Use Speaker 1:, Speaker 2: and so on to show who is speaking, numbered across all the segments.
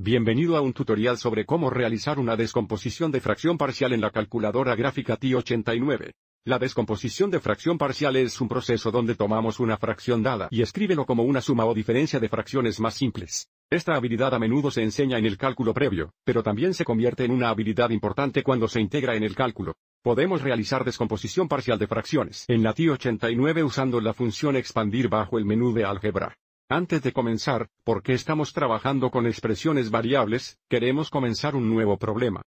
Speaker 1: Bienvenido a un tutorial sobre cómo realizar una descomposición de fracción parcial en la calculadora gráfica TI-89. La descomposición de fracción parcial es un proceso donde tomamos una fracción dada y escríbelo como una suma o diferencia de fracciones más simples. Esta habilidad a menudo se enseña en el cálculo previo, pero también se convierte en una habilidad importante cuando se integra en el cálculo. Podemos realizar descomposición parcial de fracciones en la TI-89 usando la función expandir bajo el menú de álgebra. Antes de comenzar, porque estamos trabajando con expresiones variables, queremos comenzar un nuevo problema.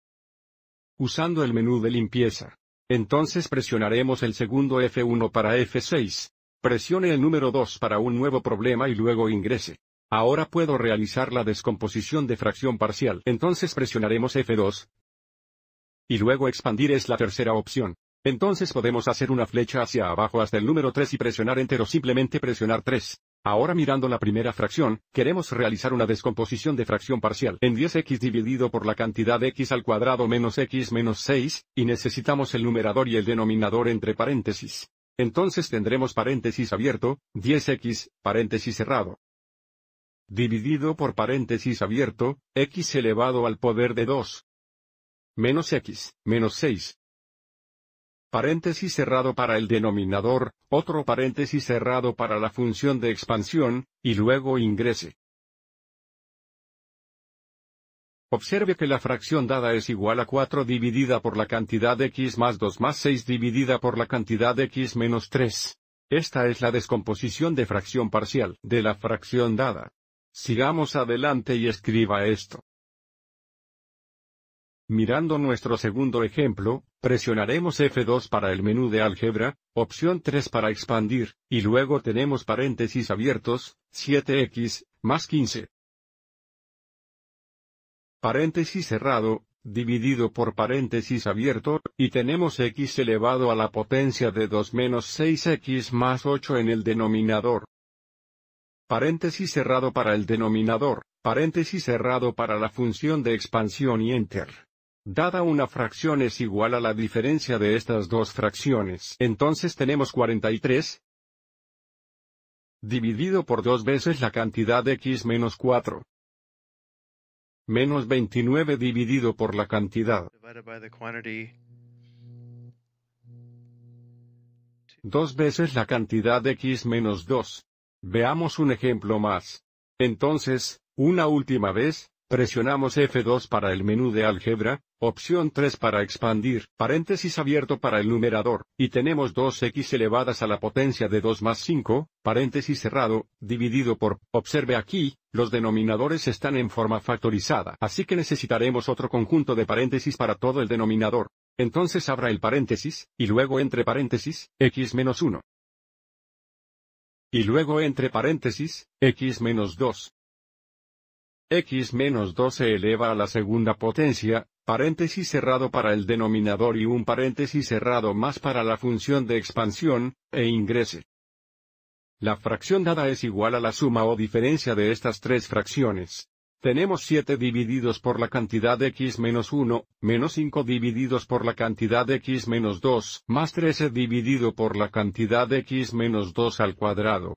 Speaker 1: Usando el menú de limpieza. Entonces presionaremos el segundo F1 para F6. Presione el número 2 para un nuevo problema y luego ingrese. Ahora puedo realizar la descomposición de fracción parcial. Entonces presionaremos F2. Y luego expandir es la tercera opción. Entonces podemos hacer una flecha hacia abajo hasta el número 3 y presionar entero. simplemente presionar 3. Ahora mirando la primera fracción, queremos realizar una descomposición de fracción parcial en 10x dividido por la cantidad x al cuadrado menos x menos 6, y necesitamos el numerador y el denominador entre paréntesis. Entonces tendremos paréntesis abierto, 10x, paréntesis cerrado. Dividido por paréntesis abierto, x elevado al poder de 2. Menos x, menos 6, paréntesis cerrado para el denominador, otro paréntesis cerrado para la función de expansión, y luego ingrese. Observe que la fracción dada es igual a 4 dividida por la cantidad x más 2 más 6 dividida por la cantidad x menos 3. Esta es la descomposición de fracción parcial de la fracción dada. Sigamos adelante y escriba esto. Mirando nuestro segundo ejemplo, presionaremos F2 para el menú de álgebra, opción 3 para expandir, y luego tenemos paréntesis abiertos, 7x, más 15. Paréntesis cerrado, dividido por paréntesis abierto, y tenemos x elevado a la potencia de 2 menos 6x más 8 en el denominador. Paréntesis cerrado para el denominador, paréntesis cerrado para la función de expansión y enter. Dada una fracción es igual a la diferencia de estas dos fracciones. Entonces tenemos 43 dividido por dos veces la cantidad de x menos 4 menos 29 dividido por la cantidad Dos veces la cantidad de x menos 2. Veamos un ejemplo más. Entonces, una última vez, presionamos F2 para el menú de álgebra, Opción 3 para expandir, paréntesis abierto para el numerador, y tenemos 2x elevadas a la potencia de 2 más 5, paréntesis cerrado, dividido por, observe aquí, los denominadores están en forma factorizada, así que necesitaremos otro conjunto de paréntesis para todo el denominador. Entonces abra el paréntesis, y luego entre paréntesis, x menos 1. Y luego entre paréntesis, x menos 2 x menos 2 se eleva a la segunda potencia, paréntesis cerrado para el denominador y un paréntesis cerrado más para la función de expansión, e ingrese. La fracción dada es igual a la suma o diferencia de estas tres fracciones. Tenemos 7 divididos por la cantidad de x menos 1, menos 5 divididos por la cantidad de x menos 2, más 13 dividido por la cantidad de x menos 2 al cuadrado.